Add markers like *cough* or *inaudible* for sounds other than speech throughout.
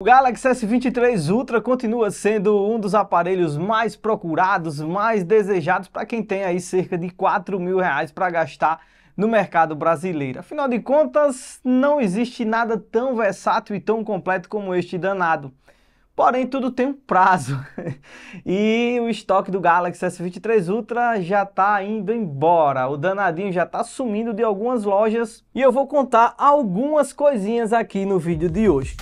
O Galaxy S23 Ultra continua sendo um dos aparelhos mais procurados, mais desejados para quem tem aí cerca de 4 mil reais para gastar no mercado brasileiro. Afinal de contas, não existe nada tão versátil e tão completo como este danado. Porém, tudo tem um prazo *laughs* e o estoque do Galaxy S23 Ultra já está indo embora. O danadinho já está sumindo de algumas lojas e eu vou contar algumas coisinhas aqui no vídeo de hoje.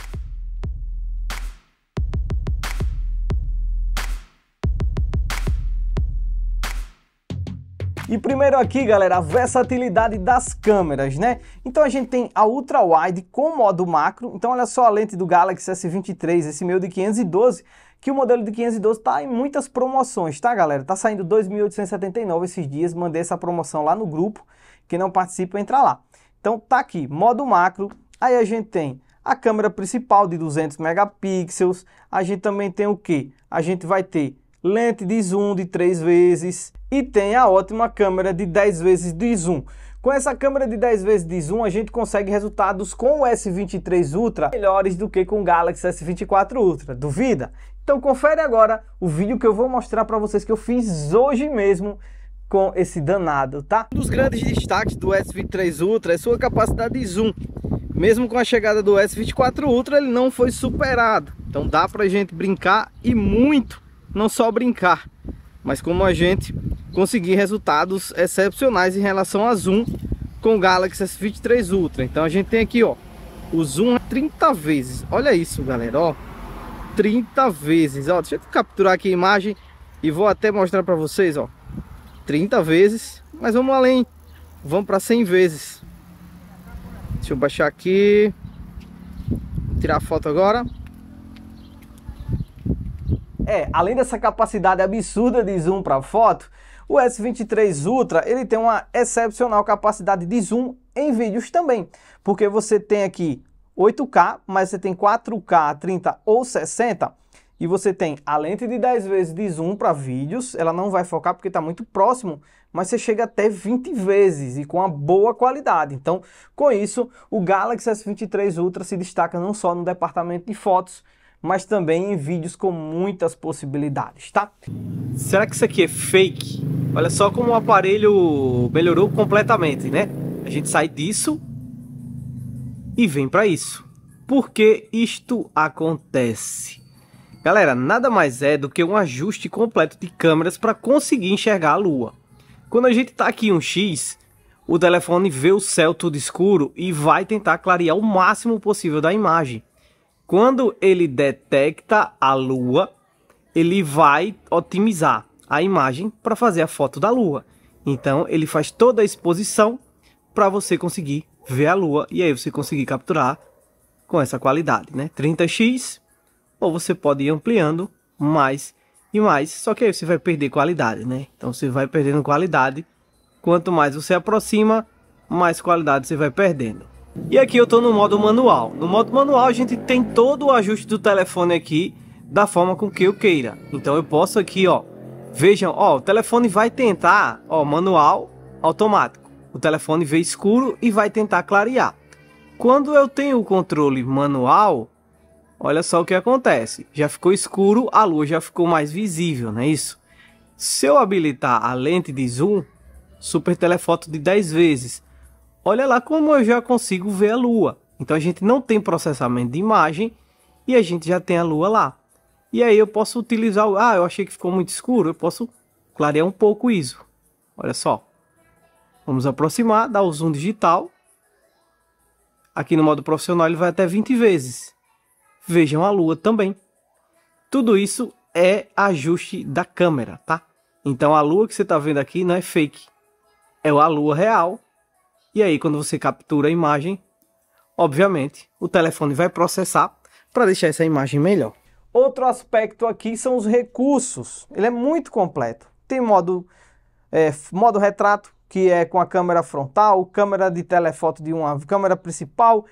E primeiro aqui, galera, a versatilidade das câmeras, né? Então a gente tem a ultra wide com modo macro. Então olha só a lente do Galaxy S23, esse meu de 512, que o modelo de 512 está em muitas promoções, tá, galera? Tá saindo 2.879 esses dias, mandei essa promoção lá no grupo. Quem não participa, entra lá. Então tá aqui, modo macro. Aí a gente tem a câmera principal de 200 megapixels. A gente também tem o que? A gente vai ter lente de zoom de 3 vezes e tem a ótima câmera de 10 vezes de zoom. Com essa câmera de 10 vezes de zoom, a gente consegue resultados com o S23 Ultra melhores do que com o Galaxy S24 Ultra. Duvida? Então confere agora o vídeo que eu vou mostrar para vocês que eu fiz hoje mesmo com esse danado, tá? Um dos grandes destaques do S23 Ultra é sua capacidade de zoom. Mesmo com a chegada do S24 Ultra, ele não foi superado. Então dá pra gente brincar e muito não só brincar, mas como a gente conseguir resultados excepcionais em relação a zoom com o Galaxy S23 Ultra. Então a gente tem aqui, ó, o zoom 30 é vezes. Olha isso, galera, ó. 30 vezes, ó. Deixa eu capturar aqui a imagem e vou até mostrar para vocês, ó. 30 vezes, mas vamos além. Vamos para 100 vezes. Deixa eu baixar aqui. Vou tirar a foto agora. É, além dessa capacidade absurda de zoom para foto, o S23 Ultra ele tem uma excepcional capacidade de zoom em vídeos também, porque você tem aqui 8K, mas você tem 4K 30 ou 60 e você tem a lente de 10 vezes de zoom para vídeos, ela não vai focar porque está muito próximo, mas você chega até 20 vezes e com uma boa qualidade. Então, com isso, o Galaxy S23 Ultra se destaca não só no departamento de fotos, mas também em vídeos com muitas possibilidades, tá? Será que isso aqui é fake? Olha só como o aparelho melhorou completamente, né? A gente sai disso e vem para isso. Por que isto acontece? Galera, nada mais é do que um ajuste completo de câmeras para conseguir enxergar a lua. Quando a gente está aqui em um X, o telefone vê o céu todo escuro e vai tentar clarear o máximo possível da imagem. Quando ele detecta a lua, ele vai otimizar a imagem para fazer a foto da lua. Então ele faz toda a exposição para você conseguir ver a lua e aí você conseguir capturar com essa qualidade, né? 30x ou você pode ir ampliando mais e mais, só que aí você vai perder qualidade, né? Então você vai perdendo qualidade. Quanto mais você aproxima, mais qualidade você vai perdendo. E aqui eu estou no modo manual. No modo manual a gente tem todo o ajuste do telefone aqui da forma com que eu queira. Então eu posso aqui, ó, vejam, ó, o telefone vai tentar, ó, manual, automático. O telefone vê escuro e vai tentar clarear. Quando eu tenho o controle manual, olha só o que acontece. Já ficou escuro, a luz já ficou mais visível, não é isso? Se eu habilitar a lente de zoom, super telefoto de 10 vezes, olha lá como eu já consigo ver a Lua. Então a gente não tem processamento de imagem e a gente já tem a Lua lá. E aí eu posso utilizar, ah, eu achei que ficou muito escuro, eu posso clarear um pouco isso. Olha só. Vamos aproximar, dar o zoom digital. Aqui no modo profissional ele vai até 20 vezes. Vejam a lua também. Tudo isso é ajuste da câmera, tá? Então a lua que você está vendo aqui não é fake. É a lua real e aí, quando você captura a imagem, obviamente, o telefone vai processar para deixar essa imagem melhor. Outro aspecto aqui são os recursos. Ele é muito completo. Tem modo, é, modo retrato, que é com a câmera frontal, câmera de telefoto de uma câmera principal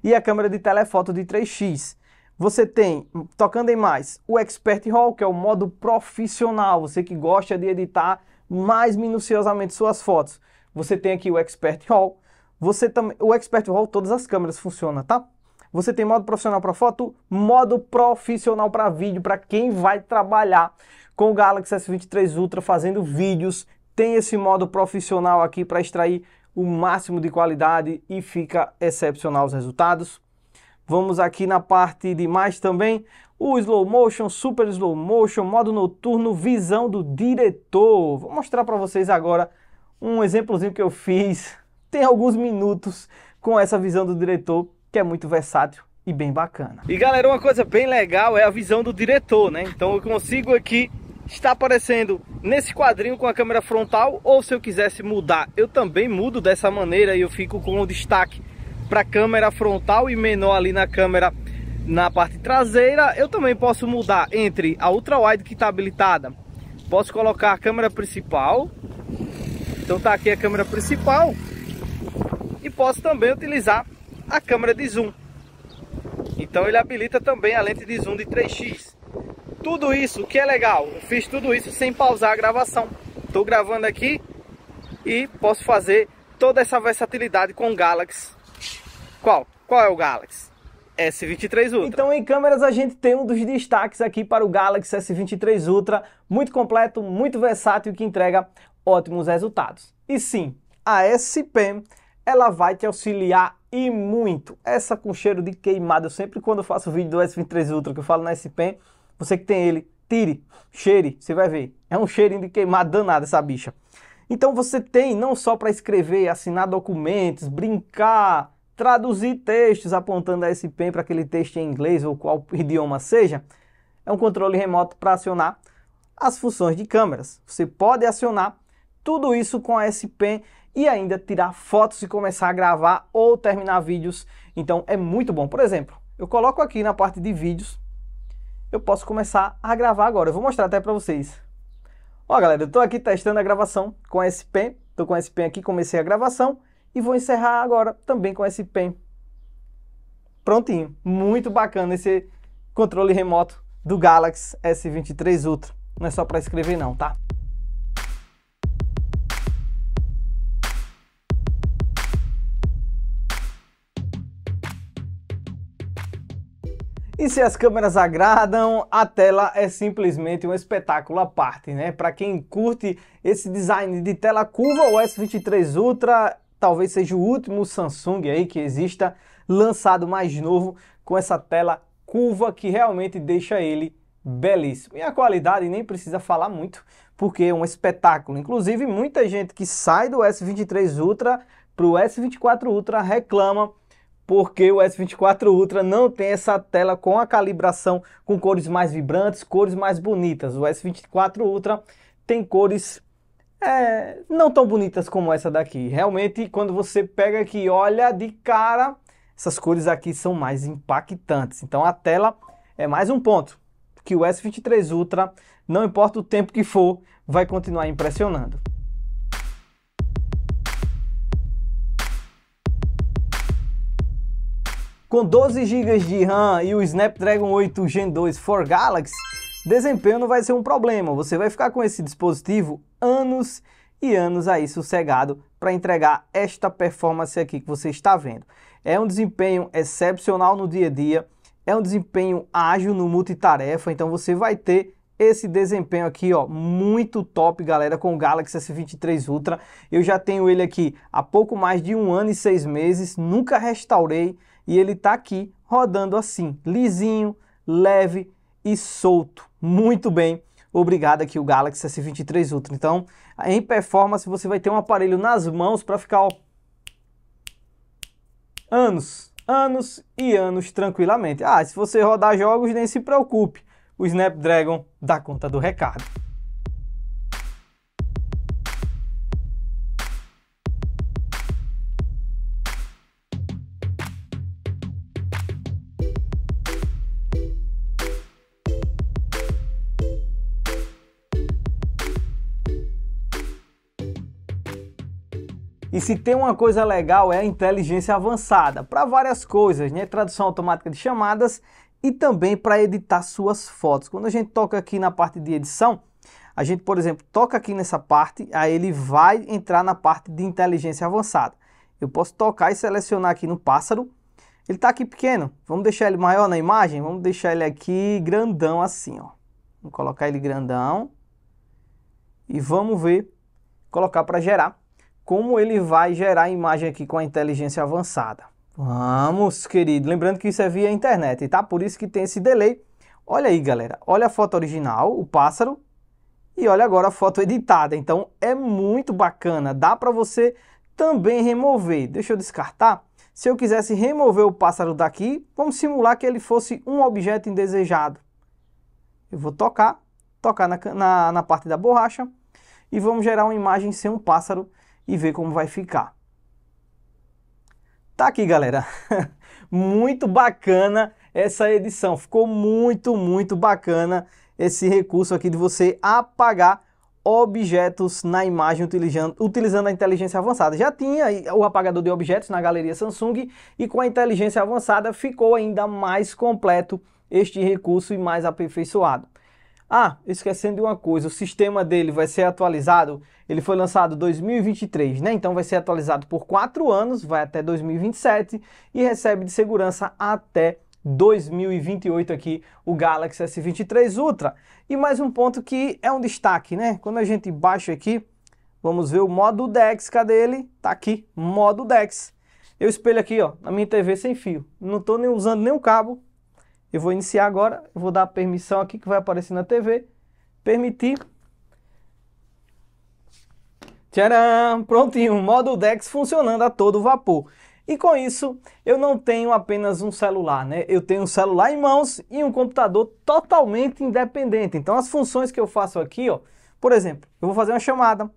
e a câmera de telefoto de 3x. Você tem, tocando em mais, o Expert Roll, que é o modo profissional, você que gosta de editar mais minuciosamente suas fotos. Você tem aqui o Expert Hall. Você também, o Expert Hall, todas as câmeras funcionam, tá? Você tem modo profissional para foto, modo profissional para vídeo, para quem vai trabalhar com o Galaxy S23 Ultra fazendo vídeos, tem esse modo profissional aqui para extrair o máximo de qualidade e fica excepcional os resultados. Vamos aqui na parte de mais também, o slow motion, super slow motion, modo noturno, visão do diretor. Vou mostrar para vocês agora um exemplozinho que eu fiz tem alguns minutos com essa visão do diretor, que é muito versátil e bem bacana. E galera, uma coisa bem legal é a visão do diretor, né? Então eu consigo aqui estar aparecendo nesse quadrinho com a câmera frontal, ou se eu quisesse mudar, eu também mudo dessa maneira e eu fico com o destaque para a câmera frontal e menor ali na câmera na parte traseira. Eu também posso mudar entre a ultra wide que está habilitada, posso colocar a câmera principal então tá aqui a câmera principal e posso também utilizar a câmera de zoom. Então ele habilita também a lente de zoom de 3x. Tudo isso, que é legal, eu fiz tudo isso sem pausar a gravação. Estou gravando aqui e posso fazer toda essa versatilidade com o Galaxy. Qual? Qual é o Galaxy? S23 Ultra. Então, em câmeras, a gente tem um dos destaques aqui para o Galaxy S23 Ultra, muito completo, muito versátil, que entrega ótimos resultados. E sim, a SPM ela vai te auxiliar e muito. Essa com cheiro de queimado, eu sempre quando eu faço vídeo do S23 Ultra que eu falo na SPM, você que tem ele, tire, cheire, você vai ver. É um cheirinho de queimado danado essa bicha. Então você tem não só para escrever, assinar documentos, brincar, traduzir textos apontando a SPM para aquele texto em inglês ou qual idioma seja, é um controle remoto para acionar as funções de câmeras. Você pode acionar tudo isso com a S Pen e ainda tirar fotos e começar a gravar ou terminar vídeos. Então é muito bom. Por exemplo, eu coloco aqui na parte de vídeos, eu posso começar a gravar agora. Eu vou mostrar até para vocês. Ó galera, eu estou aqui testando a gravação com a S Pen, estou com a S Pen aqui, comecei a gravação e vou encerrar agora também com a S Pen. Prontinho, muito bacana esse controle remoto do Galaxy S23 Ultra. Não é só para escrever não, tá? E se as câmeras agradam, a tela é simplesmente um espetáculo à parte, né? Para quem curte esse design de tela curva, o S23 Ultra talvez seja o último Samsung aí que exista lançado mais novo com essa tela curva que realmente deixa ele belíssimo. E a qualidade nem precisa falar muito, porque é um espetáculo. Inclusive, muita gente que sai do S23 Ultra para o S24 Ultra reclama porque o S24 Ultra não tem essa tela com a calibração com cores mais vibrantes, cores mais bonitas. O S24 Ultra tem cores é, não tão bonitas como essa daqui. Realmente, quando você pega aqui e olha de cara, essas cores aqui são mais impactantes. Então a tela é mais um ponto que o S23 Ultra, não importa o tempo que for, vai continuar impressionando. Com 12 GB de RAM e o Snapdragon 8 Gen 2 for Galaxy, desempenho não vai ser um problema. Você vai ficar com esse dispositivo anos e anos aí sossegado para entregar esta performance aqui que você está vendo. É um desempenho excepcional no dia a dia, é um desempenho ágil no multitarefa, então você vai ter esse desempenho aqui, ó, muito top, galera, com o Galaxy S23 Ultra. Eu já tenho ele aqui há pouco mais de um ano e seis meses, nunca restaurei, e ele está aqui rodando assim, lisinho, leve e solto. Muito bem, obrigado aqui o Galaxy S23 Ultra. Então, em performance você vai ter um aparelho nas mãos para ficar ó, anos, anos e anos tranquilamente. Ah, se você rodar jogos, nem se preocupe, o Snapdragon dá conta do recado. E se tem uma coisa legal é a inteligência avançada para várias coisas, né? Tradução automática de chamadas e também para editar suas fotos. Quando a gente toca aqui na parte de edição, a gente, por exemplo, toca aqui nessa parte, aí ele vai entrar na parte de inteligência avançada. Eu posso tocar e selecionar aqui no pássaro. Ele está aqui pequeno. Vamos deixar ele maior na imagem? Vamos deixar ele aqui grandão assim, ó. Vamos colocar ele grandão. E vamos ver, colocar para gerar como ele vai gerar imagem aqui com a inteligência avançada. Vamos, querido. Lembrando que isso é via internet, tá? Por isso que tem esse delay. Olha aí, galera. Olha a foto original, o pássaro. E olha agora a foto editada. Então, é muito bacana. Dá para você também remover. Deixa eu descartar. Se eu quisesse remover o pássaro daqui, vamos simular que ele fosse um objeto indesejado. Eu vou tocar, tocar na, na, na parte da borracha e vamos gerar uma imagem sem um pássaro e ver como vai ficar. Tá aqui, galera. *laughs* muito bacana essa edição. Ficou muito, muito bacana esse recurso aqui de você apagar objetos na imagem utilizando, utilizando a inteligência avançada. Já tinha o apagador de objetos na galeria Samsung e com a inteligência avançada ficou ainda mais completo este recurso e mais aperfeiçoado. Ah, esquecendo de uma coisa, o sistema dele vai ser atualizado, ele foi lançado em 2023, né? Então vai ser atualizado por 4 anos, vai até 2027 e recebe de segurança até 2028 aqui o Galaxy S23 Ultra. E mais um ponto que é um destaque, né? Quando a gente baixa aqui, vamos ver o modo DeX, cadê ele? Tá aqui, modo DeX. Eu espelho aqui, ó, na minha TV sem fio. Não tô nem usando nenhum cabo, eu vou iniciar agora, vou dar permissão aqui que vai aparecer na TV. Permitir. Tcharam! Prontinho, modo DeX funcionando a todo vapor. E com isso, eu não tenho apenas um celular, né? Eu tenho um celular em mãos e um computador totalmente independente. Então as funções que eu faço aqui, ó, por exemplo, eu vou fazer uma chamada,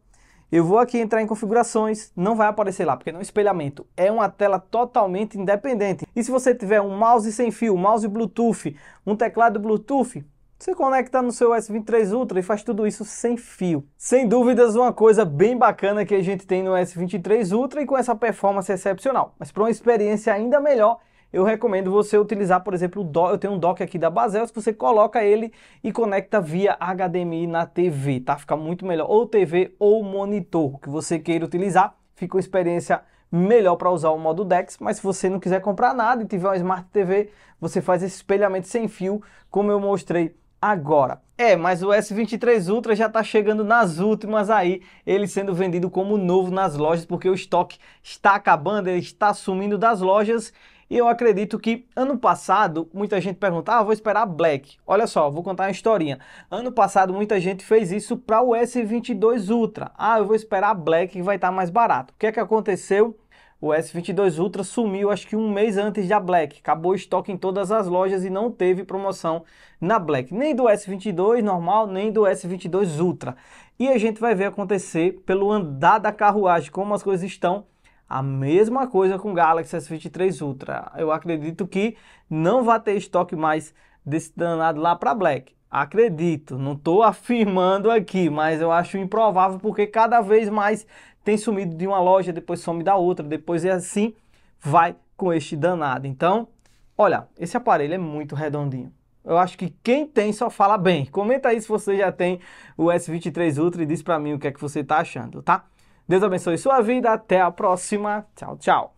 eu vou aqui entrar em configurações, não vai aparecer lá, porque não é um espelhamento. É uma tela totalmente independente. E se você tiver um mouse sem fio, mouse Bluetooth, um teclado Bluetooth, você conecta no seu S23 Ultra e faz tudo isso sem fio. Sem dúvidas, uma coisa bem bacana que a gente tem no S23 Ultra e com essa performance excepcional. Mas para uma experiência ainda melhor, eu recomendo você utilizar, por exemplo, o dock, eu tenho um dock aqui da Bazel, você coloca ele e conecta via HDMI na TV, tá? Fica muito melhor, ou TV ou monitor que você queira utilizar, fica uma experiência melhor para usar o modo DeX, mas se você não quiser comprar nada e tiver uma Smart TV, você faz esse espelhamento sem fio, como eu mostrei agora. É, mas o S23 Ultra já está chegando nas últimas aí, ele sendo vendido como novo nas lojas, porque o estoque está acabando, ele está sumindo das lojas e eu acredito que ano passado muita gente perguntava, ah, vou esperar Black. Olha só, vou contar uma historinha. Ano passado muita gente fez isso para o S22 Ultra. Ah, eu vou esperar Black que vai estar tá mais barato. O que é que aconteceu? O S22 Ultra sumiu acho que um mês antes da Black. Acabou o estoque em todas as lojas e não teve promoção na Black. Nem do S22 normal, nem do S22 Ultra. E a gente vai ver acontecer pelo andar da carruagem, como as coisas estão a mesma coisa com o Galaxy S23 Ultra. Eu acredito que não vai ter estoque mais desse danado lá para Black. Acredito, não estou *laughs* afirmando aqui, mas eu acho improvável porque cada vez mais tem sumido de uma loja, depois some da outra, depois é assim, vai com este danado. Então, olha, esse aparelho é muito redondinho. Eu acho que quem tem só fala bem. Comenta aí se você já tem o S23 Ultra e diz para mim o que é que você está achando, tá? Deus abençoe sua vida. Até a próxima. Tchau, tchau.